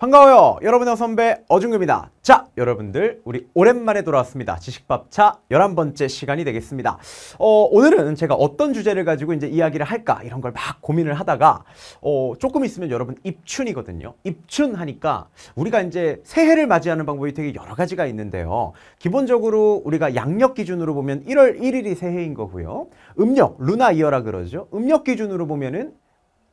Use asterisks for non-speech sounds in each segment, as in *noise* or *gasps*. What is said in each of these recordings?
반가워요. 여러분의 선배 어중규입니다. 자, 여러분들 우리 오랜만에 돌아왔습니다. 지식밥차 열한 번째 시간이 되겠습니다. 어, 오늘은 제가 어떤 주제를 가지고 이제 이야기를 할까 이런 걸 막 고민을 하다가 어, 조금 있으면 여러분 입춘이거든요. 입춘 하니까 우리가 이제 새해를 맞이하는 방법이 되게 여러 가지가 있는데요. 기본적으로 우리가 양력 기준으로 보면 1월 1일이 새해인 거고요. 음력 루나 이어라 그러죠. 음력 기준으로 보면은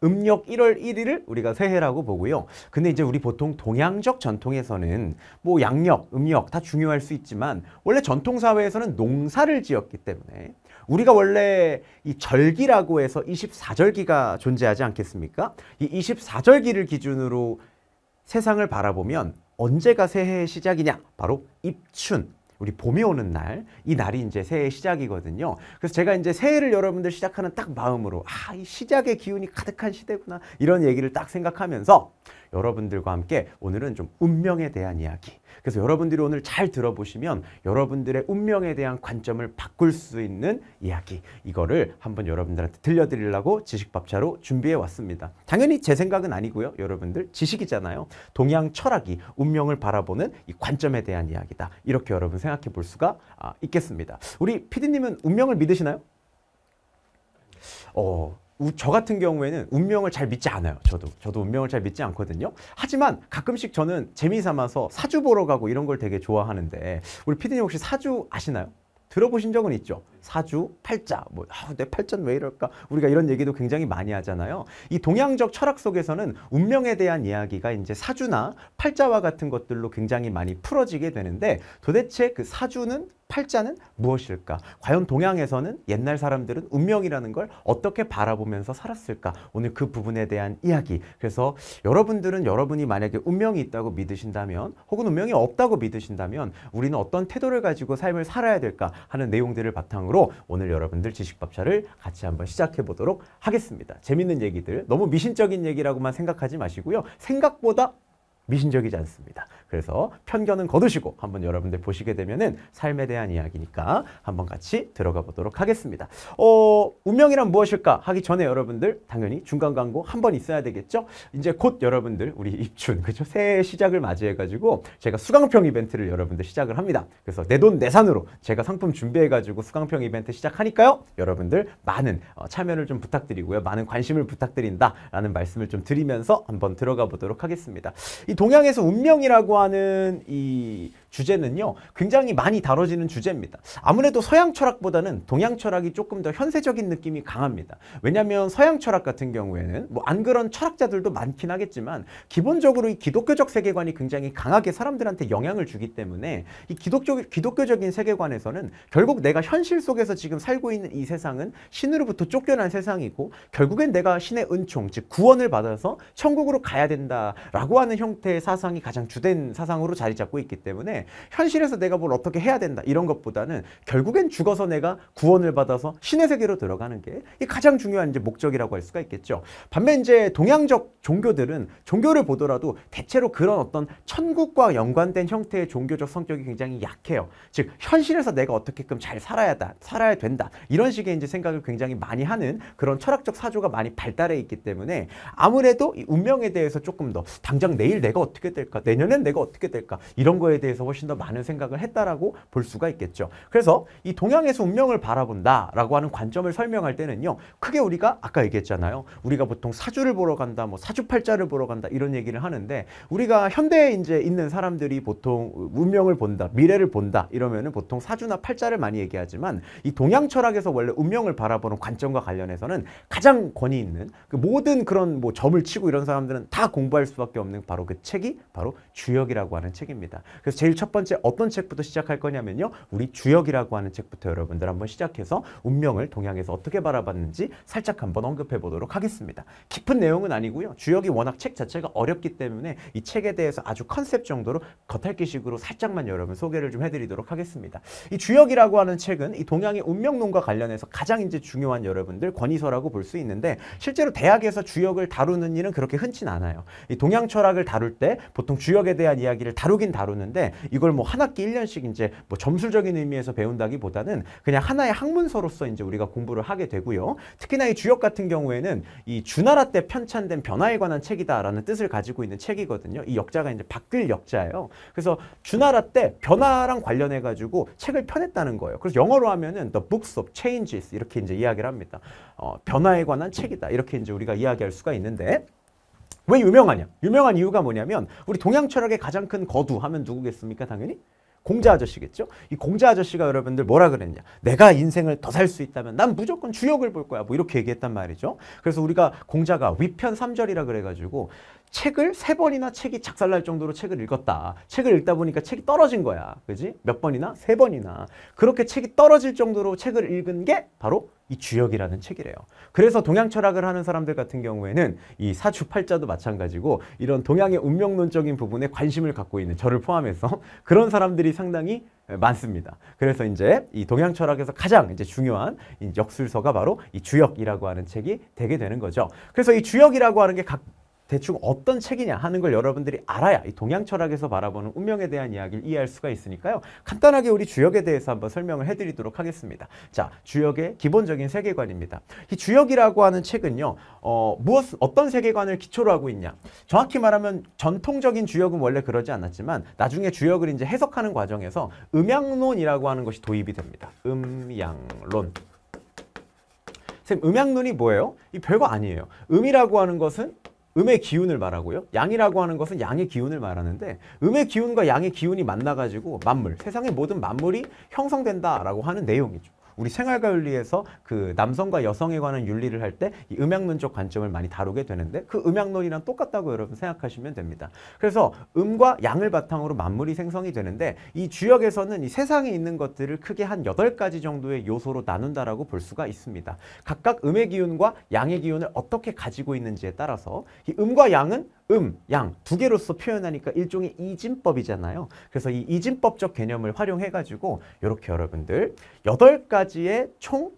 음력 1월 1일을 우리가 새해라고 보고요. 근데 이제 우리 보통 동양적 전통에서는 뭐 양력, 음력 다 중요할 수 있지만 원래 전통 사회에서는 농사를 지었기 때문에 우리가 원래 이 절기라고 해서 24절기가 존재하지 않겠습니까? 이 24절기를 기준으로 세상을 바라보면 언제가 새해의 시작이냐? 바로 입춘, 우리 봄이 오는 날, 이 날이 이제 새해 시작이거든요. 그래서 제가 이제 새해를 여러분들 시작하는 딱 마음으로, 아, 이 시작의 기운이 가득한 시대구나. 이런 얘기를 딱 생각하면서 여러분들과 함께 오늘은 좀 운명에 대한 이야기. 그래서 여러분들이 오늘 잘 들어보시면 여러분들의 운명에 대한 관점을 바꿀 수 있는 이야기. 이거를 한번 여러분들한테 들려드리려고 지식밥차로 준비해 왔습니다. 당연히 제 생각은 아니고요. 여러분들 지식이잖아요. 동양 철학이 운명을 바라보는 이 관점에 대한 이야기다. 이렇게 여러분 생각해 볼 수가 아, 있겠습니다. 우리 피디님은 운명을 믿으시나요? 어, 저 같은 경우에는 운명을 잘 믿지 않아요. 저도 저도 운명을 잘 믿지 않거든요. 하지만 가끔씩 저는 재미 삼아서 사주 보러 가고 이런 걸 되게 좋아하는데 우리 피디님 혹시 사주 아시나요? 들어보신 적은 있죠? 사주, 팔자, 뭐, 아, 내 팔자는 왜 이럴까? 우리가 이런 얘기도 굉장히 많이 하잖아요. 이 동양적 철학 속에서는 운명에 대한 이야기가 이제 사주나 팔자와 같은 것들로 굉장히 많이 풀어지게 되는데 도대체 그 사주는 팔자는 무엇일까? 과연 동양에서는 옛날 사람들은 운명이라는 걸 어떻게 바라보면서 살았을까? 오늘 그 부분에 대한 이야기. 그래서 여러분들은 여러분이 만약에 운명이 있다고 믿으신다면 혹은 운명이 없다고 믿으신다면 우리는 어떤 태도를 가지고 삶을 살아야 될까 하는 내용들을 바탕으로 내용으로 오늘 여러분들 지식밥차를 같이 한번 시작해 보도록 하겠습니다. 재밌는 얘기들, 너무 미신적인 얘기라고만 생각하지 마시고요. 생각보다 미신적이지 않습니다. 그래서 편견은 거두시고 한번 여러분들 보시게 되면은 삶에 대한 이야기니까 한번 같이 들어가 보도록 하겠습니다. 어, 운명이란 무엇일까 하기 전에 여러분들 당연히 중간 광고 한번 있어야 되겠죠? 이제 곧 여러분들 우리 입춘 그죠? 새해 시작을 맞이해 가지고 제가 수강평 이벤트를 여러분들 시작을 합니다. 그래서 내 돈 내산으로 제가 상품 준비해 가지고 수강평 이벤트 시작하니까요. 여러분들 많은 어, 참여를 좀 부탁드리고요. 많은 관심을 부탁드린다라는 말씀을 좀 드리면서 한번 들어가 보도록 하겠습니다. 이 동양에서 운명이라고 하는 이 주제는요 굉장히 많이 다뤄지는 주제입니다. 아무래도 서양 철학보다는 동양 철학이 조금 더 현세적인 느낌이 강합니다. 왜냐하면 서양 철학 같은 경우에는 뭐 안 그런 철학자들도 많긴 하겠지만 기본적으로 이 기독교적 세계관이 굉장히 강하게 사람들한테 영향을 주기 때문에 이 기독교, 기독교적인 세계관에서는 결국 내가 현실 속에서 지금 살고 있는 이 세상은 신으로부터 쫓겨난 세상이고 결국엔 내가 신의 은총 즉 구원을 받아서 천국으로 가야 된다라고 하는 형태의 사상이 가장 주된 사상으로 자리 잡고 있기 때문에 현실에서 내가 뭘 어떻게 해야 된다 이런 것보다는 결국엔 죽어서 내가 구원을 받아서 신의 세계로 들어가는 게 가장 중요한 이제 목적이라고 할 수가 있겠죠. 반면 이제 동양적 종교들은 종교를 보더라도 대체로 그런 어떤 천국과 연관된 형태의 종교적 성격이 굉장히 약해요. 즉 현실에서 내가 어떻게끔 잘 살아야 다, 살아야 된다 이런 식의 이제 생각을 굉장히 많이 하는 그런 철학적 사조가 많이 발달해 있기 때문에 아무래도 운명에 대해서 조금 더 당장 내일 내가 어떻게 될까 내년엔 내가 어떻게 될까 이런 거에 대해서 훨씬 더 많은 생각을 했다라고 볼 수가 있겠죠. 그래서 이 동양에서 운명을 바라본다라고 하는 관점을 설명할 때는요. 크게 우리가 아까 얘기했잖아요. 우리가 보통 사주를 보러 간다, 뭐 사주팔자를 보러 간다 이런 얘기를 하는데 우리가 현대에 이제 있는 사람들이 보통 운명을 본다, 미래를 본다 이러면은 보통 사주나 팔자를 많이 얘기하지만 이 동양 철학에서 원래 운명을 바라보는 관점과 관련해서는 가장 권위 있는 그 모든 그런 뭐 점을 치고 이런 사람들은 다 공부할 수밖에 없는 바로 그 책이 바로 주역이라고 하는 책입니다. 그래서 제일 첫 번째 어떤 책부터 시작할 거냐면요. 우리 주역이라고 하는 책부터 여러분들 한번 시작해서 운명을 동양에서 어떻게 바라봤는지 살짝 한번 언급해 보도록 하겠습니다. 깊은 내용은 아니고요. 주역이 워낙 책 자체가 어렵기 때문에 이 책에 대해서 아주 컨셉 정도로 겉핥기식으로 살짝만 여러분 소개를 좀 해드리도록 하겠습니다. 이 주역이라고 하는 책은 이 동양의 운명론과 관련해서 가장 이제 중요한 여러분들 권위서라고 볼 수 있는데 실제로 대학에서 주역을 다루는 일은 그렇게 흔치 않아요. 이 동양 철학을 다룰 때 보통 주역에 대한 이야기를 다루긴 다루는데 이걸 뭐 한 학기 1년씩 이제 뭐점술적인 의미에서 배운다기보다는 그냥 하나의 학문서로서 이제 우리가 공부를 하게 되고요. 특히나 이 주역 같은 경우에는 이 주나라 때 편찬된 변화에 관한 책이다라는 뜻을 가지고 있는 책이거든요. 이 역자가 이제 박길 역자예요. 그래서 주나라 때 변화랑 관련해 가지고 책을 편했다는 거예요. 그래서 영어로 하면은 The Books of Changes 이렇게 이제 이야기를 합니다. 어, 변화에 관한 책이다 이렇게 이제 우리가 이야기할 수가 있는데 왜 유명하냐? 유명한 이유가 뭐냐면 우리 동양 철학의 가장 큰 거두 하면 누구겠습니까? 당연히 공자 아저씨겠죠? 이 공자 아저씨가 여러분들 뭐라 그랬냐? 내가 인생을 더 살 수 있다면 난 무조건 주역을 볼 거야. 뭐 이렇게 얘기했단 말이죠. 그래서 우리가 공자가 위편 삼절이라 그래가지고 책을 세 번이나 책이 작살날 정도로 책을 읽었다. 책을 읽다 보니까 책이 떨어진 거야. 그지? 몇 번이나? 세 번이나. 그렇게 책이 떨어질 정도로 책을 읽은 게 바로 이 주역이라는 책이래요. 그래서 동양 철학을 하는 사람들 같은 경우에는 이 사주팔자도 마찬가지고 이런 동양의 운명론적인 부분에 관심을 갖고 있는 저를 포함해서 *laughs* 그런 사람들이 상당히 많습니다. 그래서 이제 이 동양 철학에서 가장 이제 중요한 역술서가 바로 이 주역이라고 하는 책이 되게 되는 거죠. 그래서 이 주역이라고 하는 게각 대충 어떤 책이냐 하는 걸 여러분들이 알아야 이 동양 철학에서 바라보는 운명에 대한 이야기를 이해할 수가 있으니까요. 간단하게 우리 주역에 대해서 한번 설명을 해드리도록 하겠습니다. 자, 주역의 기본적인 세계관입니다. 이 주역이라고 하는 책은요, 어, 무엇, 어떤 세계관을 기초로 하고 있냐. 정확히 말하면 전통적인 주역은 원래 그러지 않았지만 나중에 주역을 이제 해석하는 과정에서 음양론이라고 하는 것이 도입이 됩니다. 음양론. 선생님, 음양론이 뭐예요? 이 별거 아니에요. 음이라고 하는 것은 음의 기운을 말하고요. 양이라고 하는 것은 양의 기운을 말하는데 음의 기운과 양의 기운이 만나가지고 만물, 세상의 모든 만물이 형성된다라고 하는 내용이죠. 우리 생활과 윤리에서 그 남성과 여성에 관한 윤리를 할때이 음향론적 관점을 많이 다루게 되는데 그 음향론이랑 똑같다고 여러분 생각하시면 됩니다. 그래서 음과 양을 바탕으로 만물이 생성이 되는데 이 주역에서는 이 세상에 있는 것들을 크게 한8 가지 정도의 요소로 나눈다라고 볼 수가 있습니다. 각각 음의 기운과 양의 기운을 어떻게 가지고 있는지에 따라서 이 음과 양은 음, 양 두 개로서 표현하니까 일종의 이진법이잖아요. 그래서 이 이진법적 개념을 활용해가지고 이렇게 여러분들 여덟 가지의 총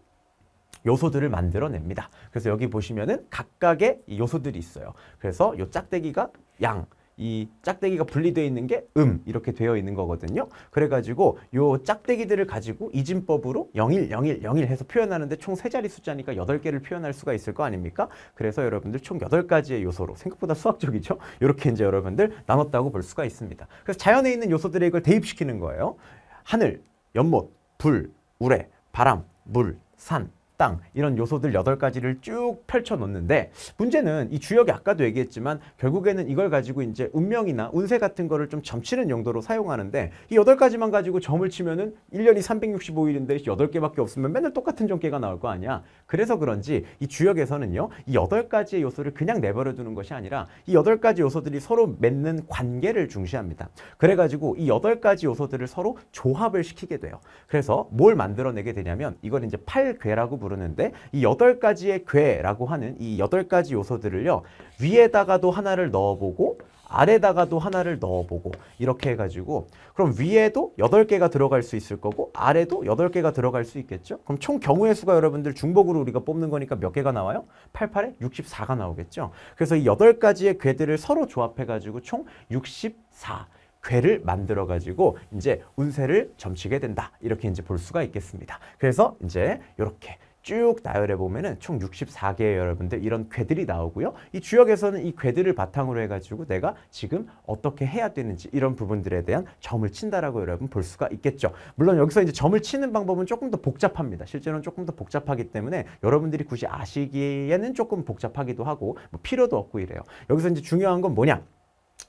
요소들을 만들어냅니다. 그래서 여기 보시면은 각각의 요소들이 있어요. 그래서 이 짝대기가 양, 이 짝대기가 분리되어 있는 게 음 이렇게 되어 있는 거거든요. 그래가지고 이 짝대기들을 가지고 이진법으로 01, 01, 01 해서 표현하는데 총3자리 숫자니까 8개를 표현할 수가 있을 거 아닙니까? 그래서 여러분들 총 8가지의 요소로 생각보다 수학적이죠? 이렇게 *laughs* 이제 여러분들 나눴다고 볼 수가 있습니다. 그래서 자연에 있는 요소들에 이걸 대입시키는 거예요. 하늘, 연못, 불, 우레, 바람, 물, 산, 땅 이런 요소들 8가지를 쭉 펼쳐놓는데 문제는 이 주역이 아까도 얘기했지만 결국에는 이걸 가지고 이제 운명이나 운세 같은 거를 좀 점치는 용도로 사용하는데 이 8가지만 가지고 점을 치면은 1년이 365일인데 8개밖에 없으면 맨날 똑같은 종계가 나올 거 아니야. 그래서 그런지 이 주역에서는요. 이 8가지의 요소를 그냥 내버려 두는 것이 아니라 이 8가지 요소들이 서로 맺는 관계를 중시합니다. 그래가지고 이 8가지 요소들을 서로 조합을 시키게 돼요. 그래서 뭘 만들어내게 되냐면 이걸 이제 팔괴라고 부르는 부르는데 이 여덟 가지의 괴라고 하는 이 여덟 가지 요소들을요. 위에다가도 하나를 넣어보고 아래다가도 하나를 넣어보고 이렇게 해가지고 그럼 위에도 8개가 들어갈 수 있을 거고 아래도 8개가 들어갈 수 있겠죠? 그럼 총 경우의 수가 여러분들 중복으로 우리가 뽑는 거니까 몇 개가 나와요? 88에 64가 나오겠죠? 그래서 이 8가지의 궤들을 서로 조합해가지고 총 64. 괴를 만들어 가지고 이제 운세를 점치게 된다 이렇게 이제 볼 수가 있겠습니다 그래서 이제 이렇게 쭉 나열해 보면은 총 64개의 여러분들 이런 궤들이 나오고요. 이 주역에서는 이 궤들을 바탕으로 해가지고 내가 지금 어떻게 해야 되는지 이런 부분들에 대한 점을 친다라고 여러분 볼 수가 있겠죠. 물론 여기서 이제 점을 치는 방법은 조금 더 복잡합니다. 실제로는 조금 더 복잡하기 때문에 여러분들이 굳이 아시기에는 조금 복잡하기도 하고 뭐 필요도 없고 이래요. 여기서 이제 중요한 건 뭐냐?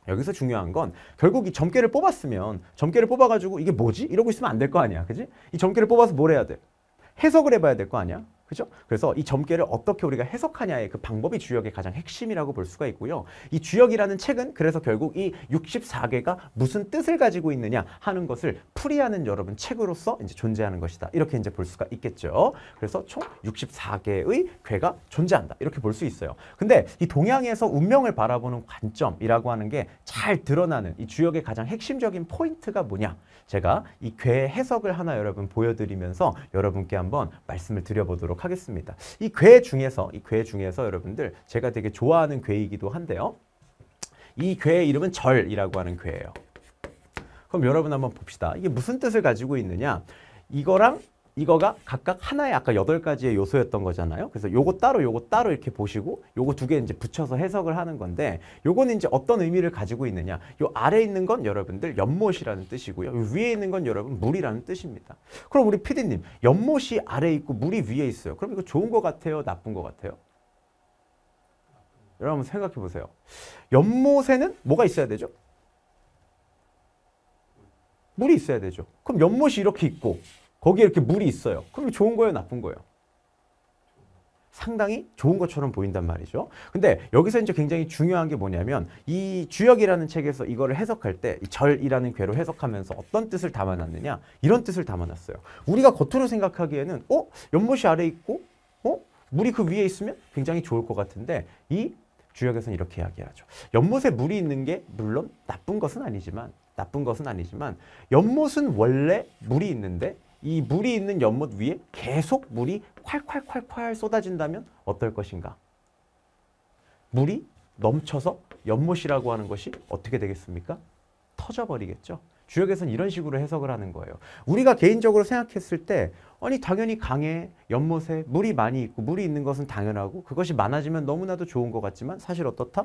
여기서 중요한 건 결국 이 점괘를 뽑았으면 점괘를 뽑아가지고 이게 뭐지? 이러고 있으면 안 될 거 아니야. 그지? 이 점괘를 뽑아서 뭘 해야 돼? 해석을 해봐야 될 거 아니야? 그죠? 그래서 이 점괘를 어떻게 우리가 해석하냐의 그 방법이 주역의 가장 핵심이라고 볼 수가 있고요. 이 주역이라는 책은 그래서 결국 이 64개가 무슨 뜻을 가지고 있느냐 하는 것을 풀이하는 여러분 책으로서 이제 존재하는 것이다. 이렇게 이제 볼 수가 있겠죠. 그래서 총 64개의 괴가 존재한다. 이렇게 볼 수 있어요. 근데 이 동양에서 운명을 바라보는 관점이라고 하는 게 잘 드러나는 이 주역의 가장 핵심적인 포인트가 뭐냐? 제가 이 괴의 해석을 하나 여러분 보여드리면서 여러분께 한번 말씀을 드려보도록 보도록 하겠습니다. 이괴 중에서 이 괴 중에서 여러분들 제가 되게 좋아하는 괴이기도 한데요. 이 괴의 이름은 절이라고 하는 괴예요. 그럼 여러분 한번 봅시다. 이게 무슨 뜻을 가지고 있느냐? 이거랑 이거가 각각 하나의 아까 여덟 가지의 요소였던 거잖아요. 그래서 요거 따로 요거 따로 이렇게 보시고 요거 두 개 이제 붙여서 해석을 하는 건데 요거는 이제 어떤 의미를 가지고 있느냐. 요 아래에 있는 건 여러분들 연못이라는 뜻이고요. 위에 있는 건 여러분 물이라는 뜻입니다. 그럼 우리 피디님 연못이 아래에 있고 물이 위에 있어요. 그럼 이거 좋은 것 같아요? 나쁜 것 같아요? 여러분 생각해 보세요. 연못에는 뭐가 있어야 되죠? 물이 있어야 되죠. 그럼 연못이 이렇게 있고 거기에 이렇게 물이 있어요. 그럼 좋은 거예요, 나쁜 거예요? 상당히 좋은 것처럼 보인단 말이죠. 근데 여기서 이제 굉장히 중요한 게 뭐냐면 이 주역이라는 책에서 이거를 해석할 때 절이라는 괴로 해석하면서 어떤 뜻을 담아놨느냐 이런 뜻을 담아놨어요. 우리가 겉으로 생각하기에는 어? 연못이 아래 있고 어? 물이 그 위에 있으면 굉장히 좋을 것 같은데 이 주역에서는 이렇게 이야기하죠. 연못에 물이 있는 게 물론 나쁜 것은 아니지만 나쁜 것은 아니지만 연못은 원래 물이 있는데 이 물이 있는 연못 위에 계속 물이 콸콸콸콸 쏟아진다면 어떨 것인가? 물이 넘쳐서 연못이라고 하는 것이 어떻게 되겠습니까? 터져버리겠죠. 주역에서는 이런 식으로 해석을 하는 거예요. 우리가 개인적으로 생각했을 때 아니 당연히 강에 연못에 물이 많이 있고 물이 있는 것은 당연하고 그것이 많아지면 너무나도 좋은 것 같지만 사실 어떻다?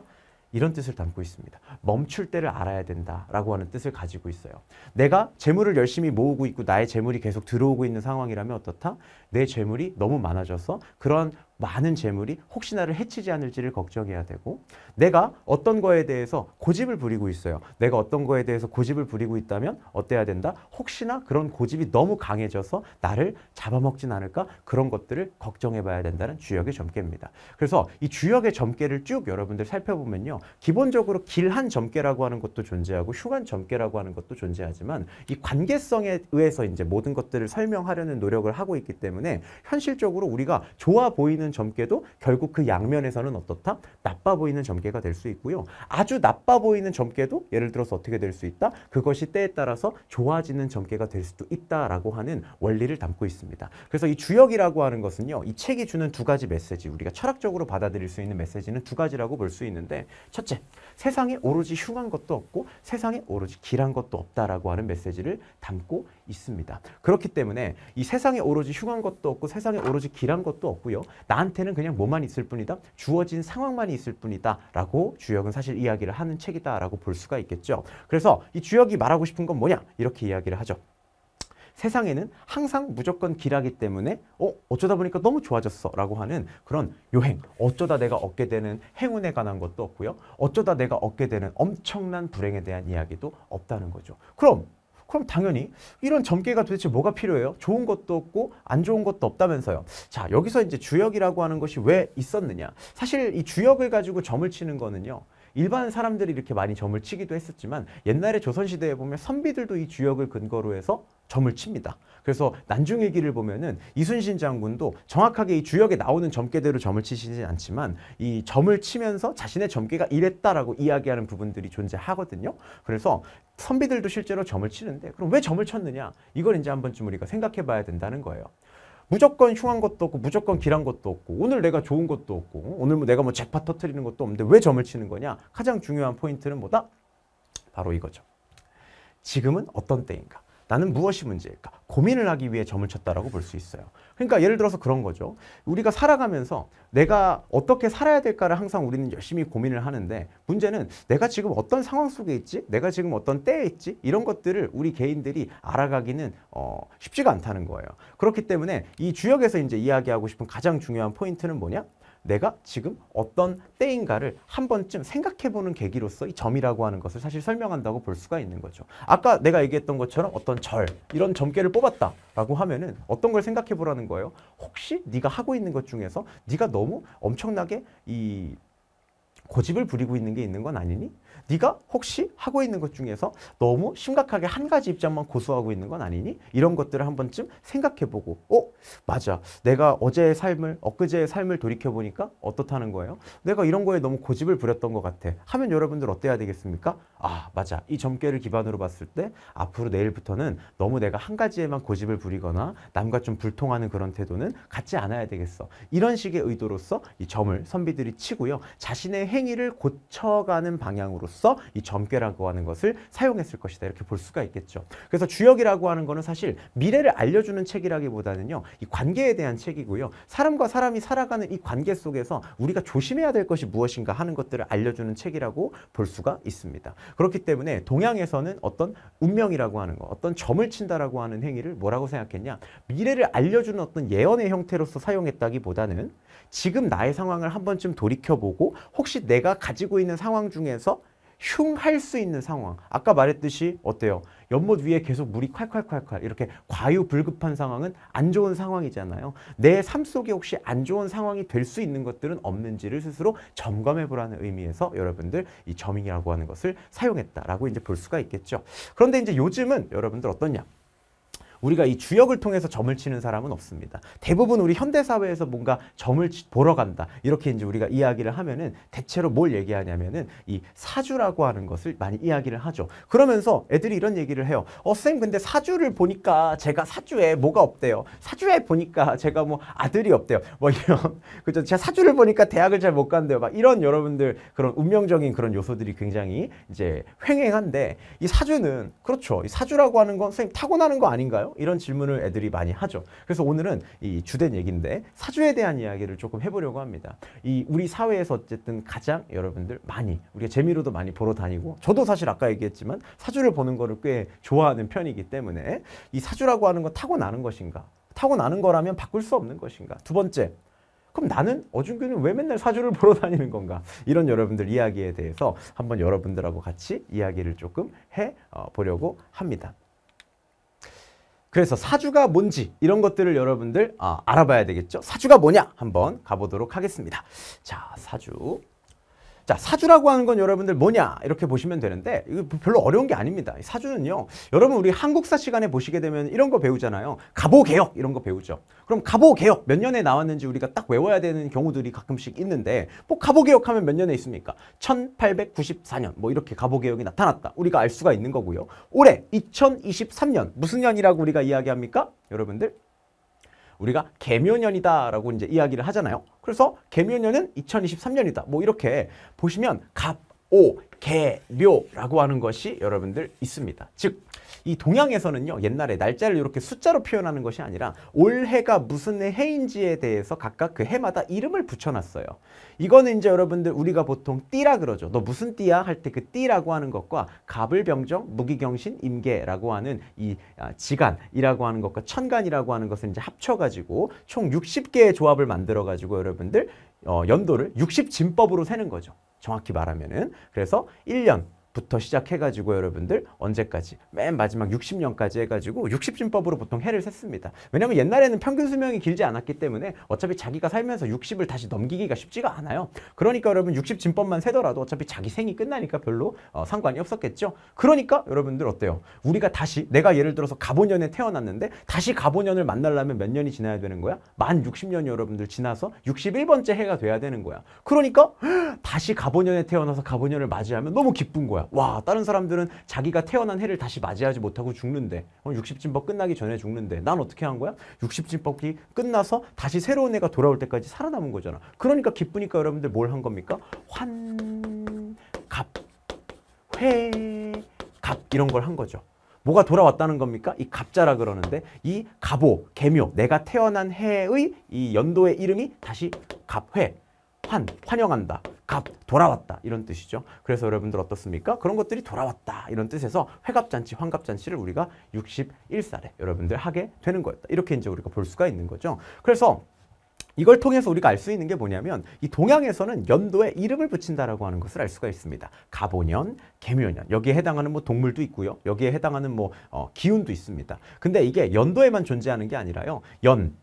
이런 뜻을 담고 있습니다. 멈출 때를 알아야 된다라고 하는 뜻을 가지고 있어요. 내가 재물을 열심히 모으고 있고 나의 재물이 계속 들어오고 있는 상황이라면 어떻다? 내 재물이 너무 많아져서 그런 많은 재물이 혹시나를 해치지 않을지를 걱정해야 되고 내가 어떤 거에 대해서 고집을 부리고 있어요. 내가 어떤 거에 대해서 고집을 부리고 있다면 어때야 된다? 혹시나 그런 고집이 너무 강해져서 나를 잡아먹진 않을까? 그런 것들을 걱정해 봐야 된다는 주역의 점괘입니다. 그래서 이 주역의 점괘를 쭉 여러분들 살펴보면요. 기본적으로 길한 점괘라고 하는 것도 존재하고 휴간 점괘라고 하는 것도 존재하지만 이 관계성에 의해서 이제 모든 것들을 설명하려는 노력을 하고 있기 때문에 현실적으로 우리가 좋아 보이는 보이는 점괘도 결국 그 양면에서는 어떻다? 나빠 보이는 점괘가 될 수 있고요. 아주 나빠 보이는 점괘도 예를 들어서 어떻게 될 수 있다? 그것이 때에 따라서 좋아지는 점괘가 될 수도 있다라고 하는 원리를 담고 있습니다. 그래서 이 주역이라고 하는 것은요. 이 책이 주는 두 가지 메시지, 우리가 철학적으로 받아들일 수 있는 메시지는 두 가지라고 볼 수 있는데 첫째, 세상에 오로지 흉한 것도 없고 세상에 오로지 길한 것도 없다라고 하는 메시지를 담고 있습니다. 그렇기 때문에 이 세상에 오로지 흉한 것도 없고 세상에 오로지 길한 것도 없고요. 나한테는 그냥 뭐만 있을 뿐이다. 주어진 상황만 있을 뿐이다. 라고 주역은 사실 이야기를 하는 책이다라고 볼 수가 있겠죠. 그래서 이 주역이 말하고 싶은 건 뭐냐? 이렇게 이야기를 하죠. 세상에는 항상 무조건 길하기 때문에 어 어쩌다 보니까 너무 좋아졌어라고 하는 그런 요행 어쩌다 내가 얻게 되는 행운에 관한 것도 없고요 어쩌다 내가 얻게 되는 엄청난 불행에 대한 이야기도 없다는 거죠 그럼 그럼 당연히 이런 점괘가 도대체 뭐가 필요해요? 좋은 것도 없고 안 좋은 것도 없다면서요. 자, 여기서 이제 주역이라고 하는 것이 왜 있었느냐. 사실 이 주역을 가지고 점을 치는 거는요. 일반 사람들이 이렇게 많이 점을 치기도 했었지만 옛날에 조선시대에 보면 선비들도 이 주역을 근거로 해서 점을 칩니다. 그래서 난중일기를 보면은 이순신 장군도 정확하게 이 주역에 나오는 점괘대로 점을 치시진 않지만 이 점을 치면서 자신의 점괘가 이랬다라고 이야기하는 부분들이 존재하거든요. 그래서 선비들도 실제로 점을 치는데 그럼 왜 점을 쳤느냐? 이걸 이제 한 번쯤 우리가 생각해 봐야 된다는 거예요. 무조건 흉한 것도 없고 무조건 길한 것도 없고 오늘 내가 좋은 것도 없고 오늘 뭐 내가 뭐 잭팟 터트리는 것도 없는데 왜 점을 치는 거냐? 가장 중요한 포인트는 뭐다? 바로 이거죠. 지금은 어떤 때인가? 나는 무엇이 문제일까? 고민을 하기 위해 점을 쳤다라고 볼 수 있어요. 그러니까 예를 들어서 그런 거죠. 우리가 살아가면서 내가 어떻게 살아야 될까를 항상 우리는 열심히 고민을 하는데 문제는 내가 지금 어떤 상황 속에 있지? 내가 지금 어떤 때에 있지? 이런 것들을 우리 개인들이 알아가기는 어, 쉽지가 않다는 거예요. 그렇기 때문에 이 주역에서 이제 이야기하고 싶은 가장 중요한 포인트는 뭐냐? 내가 지금 어떤 때인가를 한 번쯤 생각해보는 계기로서 이 점이라고 하는 것을 사실 설명한다고 볼 수가 있는 거죠. 아까 내가 얘기했던 것처럼 어떤 절, 이런 점괘를 뽑았다라고 하면은 어떤 걸 생각해보라는 거예요. 혹시 네가 하고 있는 것 중에서 네가 너무 엄청나게 이 고집을 부리고 있는 게 있는 건 아니니? 네가 혹시 하고 있는 것 중에서 너무 심각하게 한 가지 입장만 고수하고 있는 건 아니니? 이런 것들을 한 번쯤 생각해보고 어? 맞아. 내가 어제의 삶을 엊그제의 삶을 돌이켜보니까 어떻다는 거예요? 내가 이런 거에 너무 고집을 부렸던 것 같아. 하면 여러분들 어때야 되겠습니까? 아 맞아. 이 점괘를 기반으로 봤을 때 앞으로 내일부터는 너무 내가 한 가지에만 고집을 부리거나 남과 좀 불통하는 그런 태도는 갖지 않아야 되겠어. 이런 식의 의도로서 이 점을 선비들이 치고요. 자신의 행위를 고쳐가는 방향으로 방으로서이 점괘라고 하는 것을 사용했을 것이다. 이렇게 볼 수가 있겠죠. 그래서 주역이라고 하는 것은 사실 미래를 알려주는 책이라기보다는요. 이 관계에 대한 책이고요. 사람과 사람이 살아가는 이 관계 속에서 우리가 조심해야 될 것이 무엇인가 하는 것들을 알려주는 책이라고 볼 수가 있습니다. 그렇기 때문에 동양에서는 어떤 운명이라고 하는 것, 어떤 점을 친다라고 하는 행위를 뭐라고 생각했냐? 미래를 알려주는 어떤 예언의 형태로서 사용했다기보다는 지금 나의 상황을 한 번쯤 돌이켜보고 혹시 내가 가지고 있는 상황 중에서 흉할 수 있는 상황. 아까 말했듯이 어때요? 연못 위에 계속 물이 콸콸콸콸 이렇게 과유불급한 상황은 안 좋은 상황이잖아요. 내 삶 속에 혹시 안 좋은 상황이 될 수 있는 것들은 없는지를 스스로 점검해 보라는 의미에서 여러분들 이 점잉이라고 하는 것을 사용했다라고 이제 볼 수가 있겠죠. 그런데 이제 요즘은 여러분들 어떠냐? 우리가 이 주역을 통해서 점을 치는 사람은 없습니다. 대부분 우리 현대 사회에서 뭔가 점을 보러 간다. 이렇게 이제 우리가 이야기를 하면은 대체로 뭘 얘기하냐면은 이 사주라고 하는 것을 많이 이야기를 하죠. 그러면서 애들이 이런 얘기를 해요. 어, 쌤 근데 사주를 보니까 제가 사주에 뭐가 없대요. 사주에 보니까 제가 뭐 아들이 없대요. 뭐 이런 *laughs* 그죠? 제가 사주를 보니까 대학을 잘 못 간대요. 막 이런 여러분들 그런 운명적인 그런 요소들이 굉장히 이제 횡행한데 이 사주는 그렇죠. 이 사주라고 하는 건 선생님 타고나는 거 아닌가요? 이런 질문을 애들이 많이 하죠. 그래서 오늘은 이 주된 얘기인데 사주에 대한 이야기를 조금 해보려고 합니다. 이 우리 사회에서 어쨌든 가장 여러분들 많이 우리가 재미로도 많이 보러 다니고 저도 사실 아까 얘기했지만 사주를 보는 거를 꽤 좋아하는 편이기 때문에 이 사주라고 하는 건 타고나는 것인가 타고나는 거라면 바꿀 수 없는 것인가 두 번째 그럼 나는 어준규는 왜 맨날 사주를 보러 다니는 건가? 이런 여러분들 이야기에 대해서 한번 여러분들하고 같이 이야기를 조금 해 보려고 합니다. 그래서 사주가 뭔지 이런 것들을 여러분들 아, 알아봐야 되겠죠? 사주가 뭐냐? 한번 가보도록 하겠습니다. 자, 사주. 자, 사주라고 하는 건 여러분들 뭐냐? 이렇게 보시면 되는데 이거 별로 어려운 게 아닙니다. 사주는요. 여러분 우리 한국사 시간에 보시게 되면 이런 거 배우잖아요. 갑오 개혁 이런 거 배우죠. 그럼 갑오 개혁 몇 년에 나왔는지 우리가 딱 외워야 되는 경우들이 가끔씩 있는데 뭐 갑오 개혁하면 몇 년에 있습니까? 1894년 뭐 이렇게 갑오 개혁이 나타났다. 우리가 알 수가 있는 거고요. 올해 2023년 무슨 년이라고 우리가 이야기합니까? 여러분들 우리가 개묘년이다라고 이제 이야기를 하잖아요. 그래서 개묘년은 2023년이다. 뭐 이렇게 보시면 갑, 오, 개, 묘라고 하는 것이 여러분들 있습니다. 즉이 동양에서는요 옛날에 날짜를 이렇게 숫자로 표현하는 것이 아니라 올해가 무슨 해인지에 대해서 각각 그 해마다 이름을 붙여놨어요. 이거는 이제 여러분들 우리가 보통 띠라 그러죠. 너 무슨 띠야 할 때 그 띠라고 하는 것과 갑을병정, 무기경신, 임계라고 하는 이 아, 지간이라고 하는 것과 천간이라고 하는 것을 이제 합쳐가지고 총 60개의 조합을 만들어가지고 여러분들 어, 연도를 60진법으로 세는 거죠. 정확히 말하면은 그래서 1년 부터 시작해가지고 여러분들 언제까지 맨 마지막 60년까지 해가지고 60진법으로 보통 해를 셌습니다. 왜냐면 옛날에는 평균 수명이 길지 않았기 때문에 어차피 자기가 살면서 60을 다시 넘기기가 쉽지가 않아요. 그러니까 여러분 60진법만 세더라도 어차피 자기 생이 끝나니까 별로 어, 상관이 없었겠죠. 그러니까 여러분들 어때요? 우리가 다시 내가 예를 들어서 갑오년에 태어났는데 다시 갑오년을 만나려면 몇 년이 지나야 되는 거야? 만 60년이 여러분들 지나서 61번째 해가 돼야 되는 거야. 그러니까 *gasps* 다시 갑오년에 태어나서 갑오년을 맞이하면 너무 기쁜 거야. 와 다른 사람들은 자기가 태어난 해를 다시 맞이하지 못하고 죽는데 60진법 어, 끝나기 전에 죽는데 난 어떻게 한 거야? 60진법이 끝나서 다시 새로운 해가 돌아올 때까지 살아남은 거잖아. 그러니까 기쁘니까 여러분들 뭘 한 겁니까? 환갑, 회갑 이런 걸 한 거죠. 뭐가 돌아왔다는 겁니까? 이 갑자라 그러는데 이 갑오, 개묘, 내가 태어난 해의 이 연도의 이름이 다시 갑회, 환, 환영한다. 갑, 돌아왔다. 이런 뜻이죠. 그래서 여러분들 어떻습니까? 그런 것들이 돌아왔다. 이런 뜻에서 회갑잔치, 환갑잔치를 우리가 61살에 여러분들 하게 되는 거였다. 이렇게 이제 우리가 볼 수가 있는 거죠. 그래서 이걸 통해서 우리가 알 수 있는 게 뭐냐면 이 동양에서는 연도에 이름을 붙인다라고 하는 것을 알 수가 있습니다. 가보년, 개묘년 여기에 해당하는 뭐 동물도 있고요. 여기에 해당하는 뭐 어, 기운도 있습니다. 근데 이게 연도에만 존재하는 게 아니라요. 연,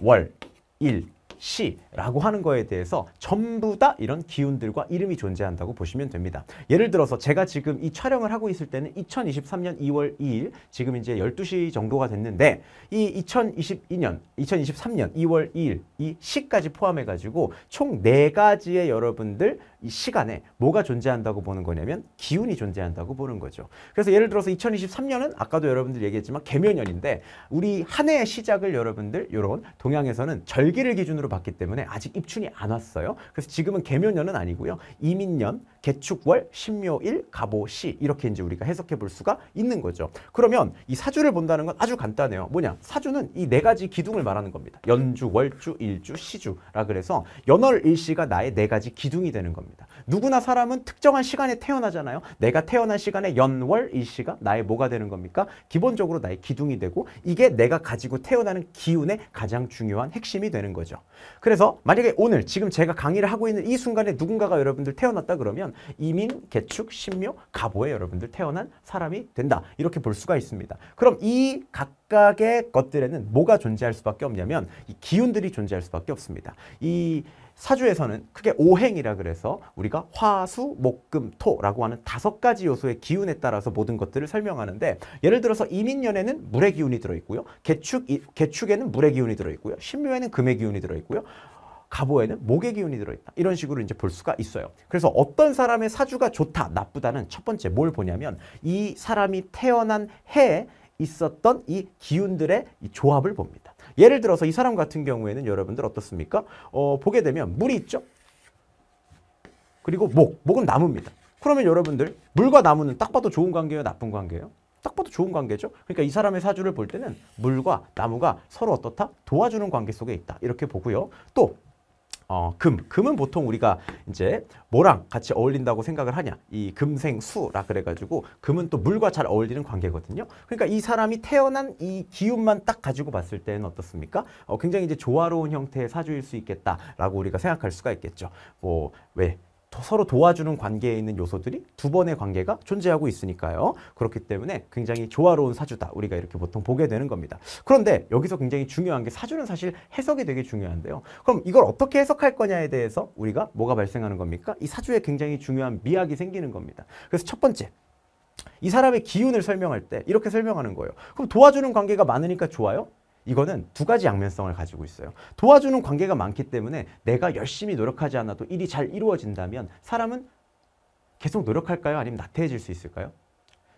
월, 일, 시라고 하는 거에 대해서 전부 다 이런 기운들과 이름이 존재한다고 보시면 됩니다. 예를 들어서 제가 지금 이 촬영을 하고 있을 때는 2023년 2월 2일 지금 이제 12시 정도가 됐는데 이 2022년, 2023년 2월 2일 이 시까지 포함해 가지고 총 4가지의 여러분들 이 시간에 뭐가 존재한다고 보는 거냐면 기운이 존재한다고 보는 거죠. 그래서 예를 들어서 2023년은 아까도 여러분들 얘기했지만 개면연인데 우리 한 해의 시작을 여러분들 이런 동양에서는 절기를 기준으로 봤기 때문에 아직 입춘이 안 왔어요. 그래서 지금은 개면년은 아니고요. 이민년, 개축월, 신묘일, 갑오시 이렇게 이제 우리가 해석해 볼 수가 있는 거죠. 그러면 이 사주를 본다는 건 아주 간단해요. 뭐냐? 사주는 이 네 가지 기둥을 말하는 겁니다. 연주, 월주, 일주, 시주라 그래서 연월 일시가 나의 네 가지 기둥이 되는 겁니다. 누구나 사람은 특정한 시간에 태어나잖아요. 내가 태어난 시간에 연월 일시가 나의 뭐가 되는 겁니까? 기본적으로 나의 기둥이 되고 이게 내가 가지고 태어나는 기운의 가장 중요한 핵심이 되는 거죠. 그래서 만약에 오늘 지금 제가 강의를 하고 있는 이 순간에 누군가가 여러분들 태어났다 그러면 이민, 개축, 신묘, 가보에 여러분들 태어난 사람이 된다. 이렇게 볼 수가 있습니다. 그럼 이 각각의 것들에는 뭐가 존재할 수밖에 없냐면 이 기운들이 존재할 수밖에 없습니다. 이 사주에서는 크게 오행이라 그래서 우리가 화수, 목금, 토라고 하는 다섯 가지 요소의 기운에 따라서 모든 것들을 설명하는데 예를 들어서 이민년에는 물의 기운이 들어있고요. 개축, 개축에는 물의 기운이 들어있고요. 신묘에는 금의 기운이 들어있고요. 갑오에는 목의 기운이 들어있다. 이런 식으로 이제 볼 수가 있어요. 그래서 어떤 사람의 사주가 좋다, 나쁘다는 첫 번째 뭘 보냐면 이 사람이 태어난 해에 있었던 이 기운들의 이 조합을 봅니다. 예를 들어서 이 사람 같은 경우에는 여러분들 어떻습니까? 어, 보게 되면 물이 있죠? 그리고 목, 목은 나무입니다. 그러면 여러분들 물과 나무는 딱 봐도 좋은 관계예요? 나쁜 관계예요? 딱 봐도 좋은 관계죠. 그러니까 이 사람의 사주를 볼 때는 물과 나무가 서로 어떻다? 도와주는 관계 속에 있다. 이렇게 보고요. 또 어, 금. 금은 보통 우리가 이제 뭐랑 같이 어울린다고 생각을 하냐. 이 금생수라 그래가지고 금은 또 물과 잘 어울리는 관계거든요. 그러니까 이 사람이 태어난 이 기운만 딱 가지고 봤을 때는 어떻습니까? 어, 굉장히 이제 조화로운 형태의 사주일 수 있겠다라고 우리가 생각할 수가 있겠죠. 뭐, 왜? 서로 도와주는 관계에 있는 요소들이 두 번의 관계가 존재하고 있으니까요. 그렇기 때문에 굉장히 조화로운 사주다. 우리가 이렇게 보통 보게 되는 겁니다. 그런데 여기서 굉장히 중요한 게 사주는 사실 해석이 되게 중요한데요. 그럼 이걸 어떻게 해석할 거냐에 대해서 우리가 뭐가 발생하는 겁니까? 이 사주에 굉장히 중요한 미학이 생기는 겁니다. 그래서 첫 번째, 이 사람의 기운을 설명할 때 이렇게 설명하는 거예요. 그럼 도와주는 관계가 많으니까 좋아요? 이거는 두 가지 양면성을 가지고 있어요. 도와주는 관계가 많기 때문에 내가 열심히 노력하지 않아도 일이 잘 이루어진다면 사람은 계속 노력할까요? 아니면 나태해질 수 있을까요?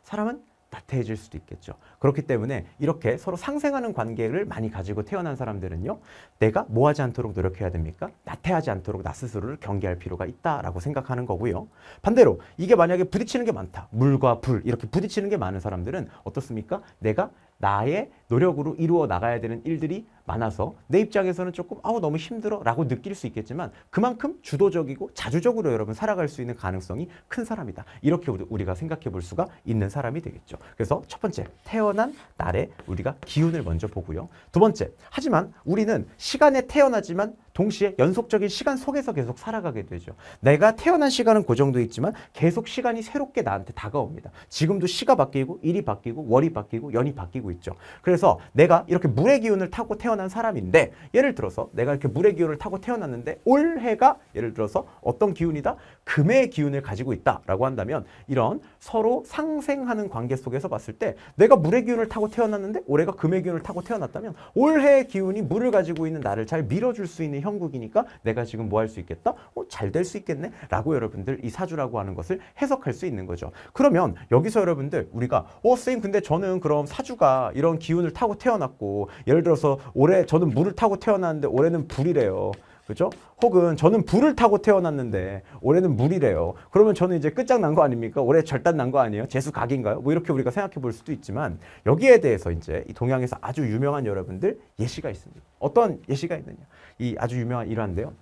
사람은 나태해질 수도 있겠죠. 그렇기 때문에 이렇게 서로 상생하는 관계를 많이 가지고 태어난 사람들은요. 내가 뭐하지 않도록 노력해야 됩니까? 나태하지 않도록 나 스스로를 경계할 필요가 있다라고 생각하는 거고요. 반대로 이게 만약에 부딪히는 게 많다. 물과 불 이렇게 부딪히는 게 많은 사람들은 어떻습니까? 내가 나의 노력으로 이루어 나가야 되는 일들이 많아서 내 입장에서는 조금 아우 너무 힘들어 라고 느낄 수 있겠지만 그만큼 주도적이고 자주적으로 여러분 살아갈 수 있는 가능성이 큰 사람이다. 이렇게 우리가 생각해 볼 수가 있는 사람이 되겠죠. 그래서 첫 번째 태어난 날에 우리가 기운을 먼저 보고요. 두 번째 하지만 우리는 시간에 태어나지만 동시에 연속적인 시간 속에서 계속 살아가게 되죠. 내가 태어난 시간은 고정도 그 있지만 계속 시간이 새롭게 나한테 다가옵니다. 지금도 시가 바뀌고 일이 바뀌고 월이 바뀌고 연이 바뀌고 있죠. 그래서 내가 이렇게 물의 기운을 타고 태어난 사람인데 예를 들어서 내가 이렇게 물의 기운을 타고 태어났는데 올해가 예를 들어서 어떤 기운이다? 금의 기운을 가지고 있다라고 한다면 이런 서로 상생하는 관계 속에서 봤을 때 내가 물의 기운을 타고 태어났는데 올해가 금의 기운을 타고 태어났다면 올해의 기운이 물을 가지고 있는 나를 잘 밀어줄 수 있는 형국이니까 내가 지금 뭐 할 수 있겠다? 어, 잘될 수 있겠네? 라고 여러분들 이 사주라고 하는 것을 해석할 수 있는 거죠. 그러면 여기서 여러분들 우리가 어, 쌤 근데 저는 그럼 사주가 이런 기운을 타고 태어났고 예를 들어서 올해 저는 물을 타고 태어났는데 올해는 불이래요. 그죠? 혹은 저는 불을 타고 태어났는데 올해는 물이래요. 그러면 저는 이제 끝장난 거 아닙니까? 올해 절단 난 거 아니에요? 재수 각인가요? 뭐 이렇게 우리가 생각해 볼 수도 있지만 여기에 대해서 이제 이 동양에서 아주 유명한 여러분들 예시가 있습니다. 어떤 예시가 있느냐? 이 아주 유명한 일화인데요.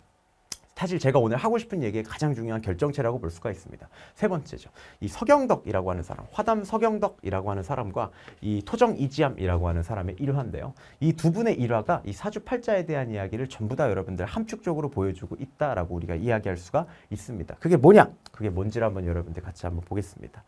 사실 제가 오늘 하고 싶은 얘기의 가장 중요한 결정체라고 볼 수가 있습니다. 세 번째죠. 이 서경덕이라고 하는 사람, 화담 서경덕이라고 하는 사람과 이 토정 이지암이라고 하는 사람의 일화인데요. 이 두 분의 일화가 이 사주팔자에 대한 이야기를 전부 다 여러분들 함축적으로 보여주고 있다라고 우리가 이야기할 수가 있습니다. 그게 뭐냐? 그게 뭔지를 한번 여러분들 같이 한번 보겠습니다.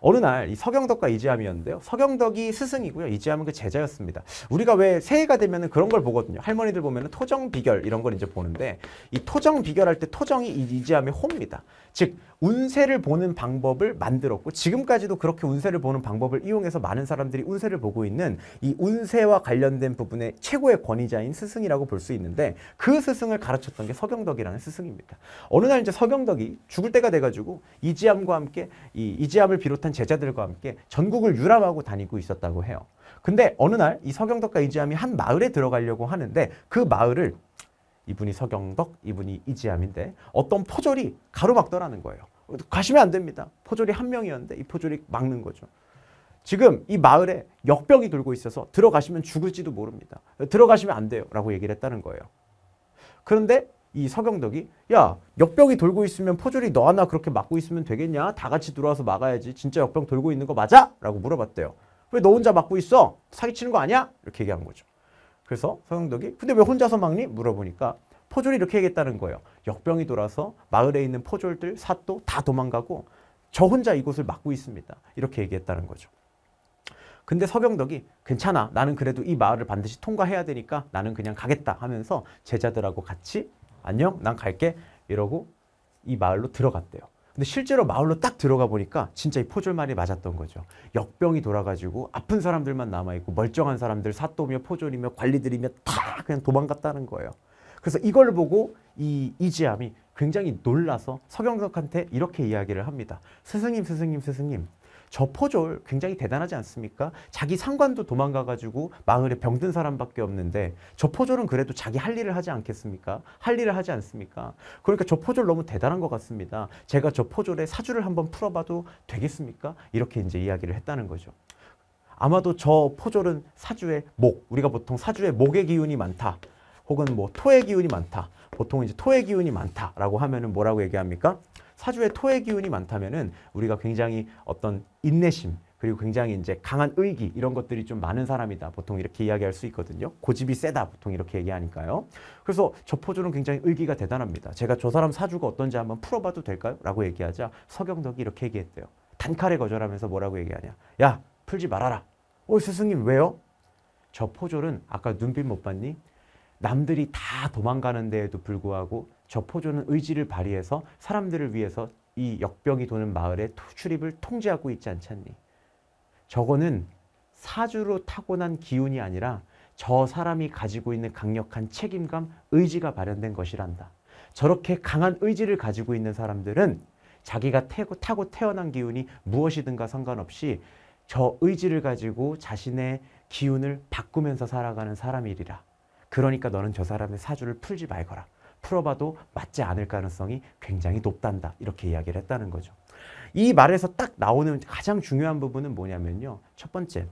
어느 날 이 서경덕과 이지암이었는데요. 서경덕이 스승이고요. 이지암은 그 제자였습니다. 우리가 왜 새해가 되면 그런 걸 보거든요. 할머니들 보면 토정 비결 이런 걸 이제 보는데 이 토정 비결할 때 토정이 이지함의 호입니다. 즉 운세를 보는 방법을 만들었고 지금까지도 그렇게 운세를 보는 방법을 이용해서 많은 사람들이 운세를 보고 있는 이 운세와 관련된 부분의 최고의 권위자인 스승이라고 볼 수 있는데 그 스승을 가르쳤던 게 서경덕이라는 스승입니다. 어느 날 이제 서경덕이 죽을 때가 돼가지고 이지함과 함께 이 이지함을 비롯한 제자들과 함께 전국을 유람하고 다니고 있었다고 해요. 근데 어느 날 이 서경덕과 이지함이 한 마을에 들어가려고 하는데 그 마을을 이분이 서경덕, 이분이 이지암인데 어떤 포졸이 가로막더라는 거예요. 가시면 안 됩니다. 포졸이 한 명이었는데 이 포졸이 막는 거죠. 지금 이 마을에 역병이 돌고 있어서 들어가시면 죽을지도 모릅니다. 들어가시면 안 돼요. 라고 얘기를 했다는 거예요. 그런데 이 서경덕이 야 역병이 돌고 있으면 포졸이 너 하나 그렇게 막고 있으면 되겠냐? 다 같이 들어와서 막아야지. 진짜 역병 돌고 있는 거 맞아? 라고 물어봤대요. 왜 너 혼자 막고 있어? 사기치는 거 아니야? 이렇게 얘기한 거죠. 그래서 서영덕이 근데 왜 혼자서 막니? 물어보니까 포졸이 이렇게 얘기했다는 거예요. 역병이 돌아서 마을에 있는 포졸들, 사또 다 도망가고 저 혼자 이곳을 막고 있습니다. 이렇게 얘기했다는 거죠. 근데 서병덕이 괜찮아 나는 그래도 이 마을을 반드시 통과해야 되니까 나는 그냥 가겠다 하면서 제자들하고 같이 안녕 난 갈게 이러고 이 마을로 들어갔대요. 근데 실제로 마을로 딱 들어가 보니까 진짜 이 포졸말이 맞았던 거죠. 역병이 돌아가지고 아픈 사람들만 남아있고 멀쩡한 사람들 사또며 포졸이며 관리들이며 다 그냥 도망갔다는 거예요. 그래서 이걸 보고 이 이지암이 굉장히 놀라서 서경석한테 이렇게 이야기를 합니다. 스승님, 스승님, 스승님. 저 포졸 굉장히 대단하지 않습니까? 자기 상관도 도망가가지고 마을에 병든 사람밖에 없는데 저 포졸은 그래도 자기 할 일을 하지 않겠습니까? 할 일을 하지 않습니까? 그러니까 저 포졸 너무 대단한 것 같습니다. 제가 저 포졸의 사주를 한번 풀어봐도 되겠습니까? 이렇게 이제 이야기를 했다는 거죠. 아마도 저 포졸은 사주의 목, 우리가 보통 사주의 목의 기운이 많다. 혹은 뭐 토의 기운이 많다. 보통 이제 토의 기운이 많다라고 하면은 뭐라고 얘기합니까? 사주에 토의 기운이 많다면은 우리가 굉장히 어떤 인내심 그리고 굉장히 이제 강한 의기 이런 것들이 좀 많은 사람이다. 보통 이렇게 이야기할 수 있거든요. 고집이 세다. 보통 이렇게 얘기하니까요. 그래서 저 포조는 굉장히 의기가 대단합니다. 제가 저 사람 사주가 어떤지 한번 풀어봐도 될까요? 라고 얘기하자 서경덕이 이렇게 얘기했대요. 단칼에 거절하면서 뭐라고 얘기하냐. 야 풀지 말아라. 오 어, 스승님 왜요? 저 포졸은 아까 눈빛 못 봤니? 남들이 다 도망가는 데에도 불구하고 저포조는 의지를 발휘해서 사람들을 위해서 이 역병이 도는 마을의 출입을 통제하고 있지 않잖니. 저거는 사주로 타고난 기운이 아니라 저 사람이 가지고 있는 강력한 책임감, 의지가 발현된 것이란다. 저렇게 강한 의지를 가지고 있는 사람들은 자기가 태고, 타고 태어난 기운이 무엇이든가 상관없이 저 의지를 가지고 자신의 기운을 바꾸면서 살아가는 사람이리라. 그러니까 너는 저 사람의 사주를 풀지 말거라. 풀어봐도 맞지 않을 가능성이 굉장히 높단다. 이렇게 이야기를 했다는 거죠. 이 말에서 딱 나오는 가장 중요한 부분은 뭐냐면요. 첫 번째,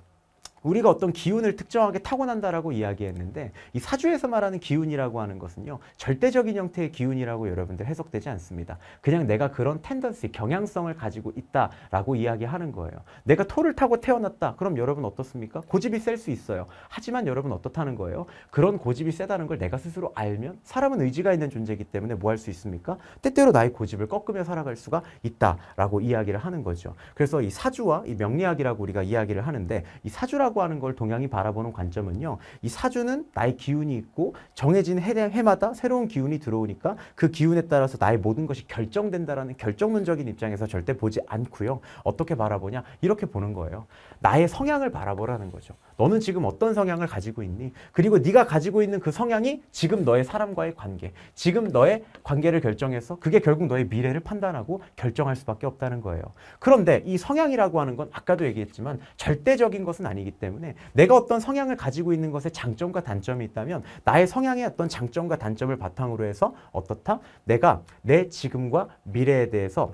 우리가 어떤 기운을 특정하게 타고난다라고 이야기했는데 이 사주에서 말하는 기운이라고 하는 것은요. 절대적인 형태의 기운이라고 여러분들 해석되지 않습니다. 그냥 내가 그런 텐던시, 경향성을 가지고 있다라고 이야기하는 거예요. 내가 토를 타고 태어났다. 그럼 여러분 어떻습니까? 고집이 셀 수 있어요. 하지만 여러분 어떻다는 거예요? 그런 고집이 세다는 걸 내가 스스로 알면 사람은 의지가 있는 존재이기 때문에 뭐 할 수 있습니까? 때때로 나의 고집을 꺾으며 살아갈 수가 있다라고 이야기를 하는 거죠. 그래서 이 사주와 이 명리학이라고 우리가 이야기를 하는데 이 사주라고 사주라고 하는 걸 동양이 바라보는 관점은요. 이 사주는 나의 기운이 있고 정해진 해, 해마다 새로운 기운이 들어오니까 그 기운에 따라서 나의 모든 것이 결정된다라는 결정론적인 입장에서 절대 보지 않고요. 어떻게 바라보냐? 이렇게 보는 거예요. 나의 성향을 바라보라는 거죠. 너는 지금 어떤 성향을 가지고 있니? 그리고 네가 가지고 있는 그 성향이 지금 너의 사람과의 관계, 지금 너의 관계를 결정해서 그게 결국 너의 미래를 판단하고 결정할 수밖에 없다는 거예요. 그런데 이 성향이라고 하는 건 아까도 얘기했지만 절대적인 것은 아니기 때문에 때문에 내가 어떤 성향을 가지고 있는 것에 장점과 단점이 있다면 나의 성향의 어떤 장점과 단점을 바탕으로 해서 어떻다? 내가 내 지금과 미래에 대해서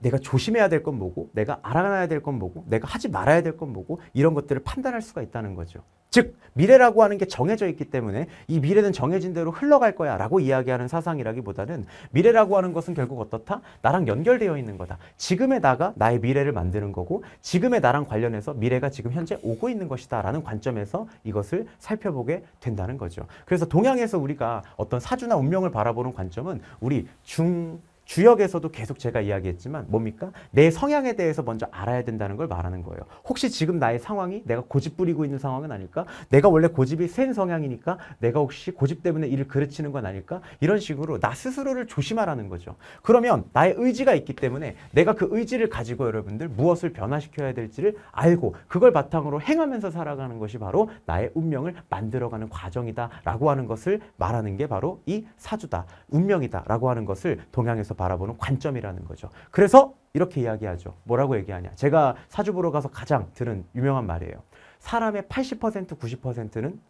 내가 조심해야 될 건 뭐고 내가 알아놔야 될 건 뭐고 내가 하지 말아야 될 건 뭐고 이런 것들을 판단할 수가 있다는 거죠. 즉 미래라고 하는 게 정해져 있기 때문에 이 미래는 정해진 대로 흘러갈 거야 라고 이야기하는 사상이라기보다는 미래라고 하는 것은 결국 어떻다? 나랑 연결되어 있는 거다. 지금의 나가 나의 미래를 만드는 거고 지금의 나랑 관련해서 미래가 지금 현재 오고 있는 것이다 라는 관점에서 이것을 살펴보게 된다는 거죠. 그래서 동양에서 우리가 어떤 사주나 운명을 바라보는 관점은 우리 중, 주역에서도 계속 제가 이야기했지만 뭡니까? 내 성향에 대해서 먼저 알아야 된다는 걸 말하는 거예요. 혹시 지금 나의 상황이 내가 고집 부리고 있는 상황은 아닐까? 내가 원래 고집이 센 성향이니까 내가 혹시 고집 때문에 일을 그르치는 건 아닐까? 이런 식으로 나 스스로를 조심하라는 거죠. 그러면 나의 의지가 있기 때문에 내가 그 의지를 가지고 여러분들 무엇을 변화시켜야 될지를 알고 그걸 바탕으로 행하면서 살아가는 것이 바로 나의 운명을 만들어가는 과정이다라고 하는 것을 말하는 게 바로 이 사주다, 운명이다라고 하는 것을 동양에서 바라보는 관점이라는 거죠. 그래서 이렇게 이야기하죠. 뭐라고 얘기하냐. 제가 사주 보러 가서 가장 들은 유명한 말이에요. 사람의 80% 90%는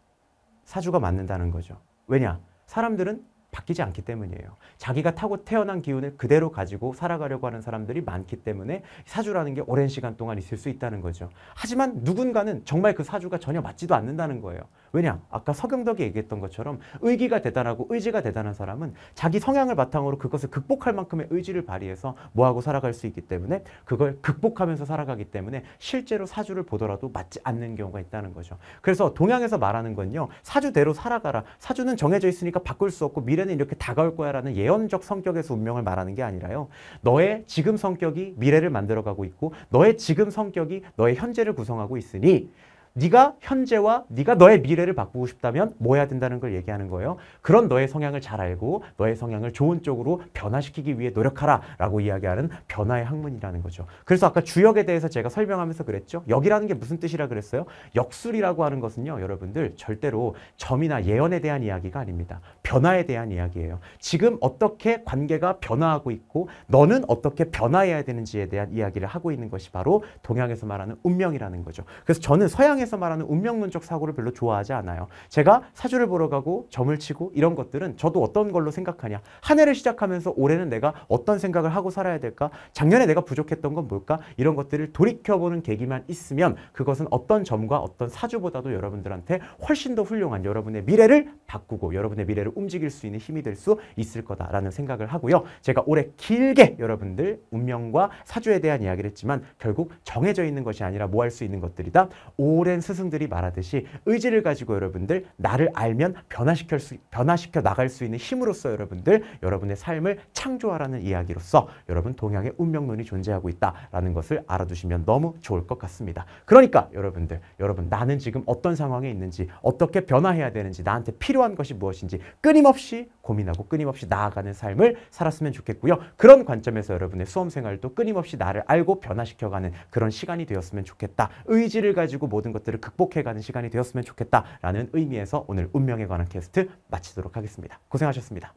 사주가 맞는다는 거죠. 왜냐? 사람들은 바뀌지 않기 때문이에요. 자기가 타고 태어난 기운을 그대로 가지고 살아가려고 하는 사람들이 많기 때문에 사주라는 게 오랜 시간 동안 있을 수 있다는 거죠. 하지만 누군가는 정말 그 사주가 전혀 맞지도 않는다는 거예요. 왜냐? 아까 서경덕이 얘기했던 것처럼 의기가 대단하고 의지가 대단한 사람은 자기 성향을 바탕으로 그것을 극복할 만큼의 의지를 발휘해서 뭐하고 살아갈 수 있기 때문에 그걸 극복하면서 살아가기 때문에 실제로 사주를 보더라도 맞지 않는 경우가 있다는 거죠. 그래서 동양에서 말하는 건요. 사주대로 살아가라. 사주는 정해져 있으니까 바꿀 수 없고 미래는 미래는 이렇게 다가올 거야라는 예언적 성격에서 운명을 말하는 게 아니라요. 너의 지금 성격이 미래를 만들어가고 있고 너의 지금 성격이 너의 현재를 구성하고 있으니 네가 현재와 네가 너의 미래를 바꾸고 싶다면 뭐 해야 된다는 걸 얘기하는 거예요. 그런 너의 성향을 잘 알고 너의 성향을 좋은 쪽으로 변화시키기 위해 노력하라 라고 이야기하는 변화의 학문이라는 거죠. 그래서 아까 주역에 대해서 제가 설명하면서 그랬죠. 역이라는 게 무슨 뜻이라 그랬어요? 역술이라고 하는 것은요. 여러분들 절대로 점이나 예언에 대한 이야기가 아닙니다. 변화에 대한 이야기예요. 지금 어떻게 관계가 변화하고 있고 너는 어떻게 변화해야 되는지에 대한 이야기를 하고 있는 것이 바로 동양에서 말하는 운명이라는 거죠. 그래서 저는 서양에서 책에서 말하는 운명론적 사고를 별로 좋아하지 않아요. 제가 사주를 보러 가고 점을 치고 이런 것들은 저도 어떤 걸로 생각하냐. 한 해를 시작하면서 올해는 내가 어떤 생각을 하고 살아야 될까? 작년에 내가 부족했던 건 뭘까? 이런 것들을 돌이켜보는 계기만 있으면 그것은 어떤 점과 어떤 사주보다도 여러분들한테 훨씬 더 훌륭한 여러분의 미래를 바꾸고 여러분의 미래를 움직일 수 있는 힘이 될 수 있을 거다라는 생각을 하고요. 제가 올해 길게 여러분들 운명과 사주에 대한 이야기를 했지만 결국 정해져 있는 것이 아니라 뭐 할 수 있는 것들이다. 올해 오랜 스승들이 말하듯이 의지를 가지고 여러분들 나를 알면 변화시킬 수, 변화시켜 나갈 수 있는 힘으로써 여러분들 여러분의 삶을 창조하라는 이야기로써 여러분 동양의 운명론이 존재하고 있다라는 것을 알아두시면 너무 좋을 것 같습니다. 그러니까 여러분들 여러분 나는 지금 어떤 상황에 있는지 어떻게 변화해야 되는지 나한테 필요한 것이 무엇인지 끊임없이 고민하고 끊임없이 나아가는 삶을 살았으면 좋겠고요. 그런 관점에서 여러분의 수험 생활도 끊임없이 나를 알고 변화시켜가는 그런 시간이 되었으면 좋겠다. 의지를 가지고 모든 것들을 극복해가는 시간이 되었으면 좋겠다라는 의미에서 오늘 운명에 관한 캐스트 마치도록 하겠습니다. 고생하셨습니다.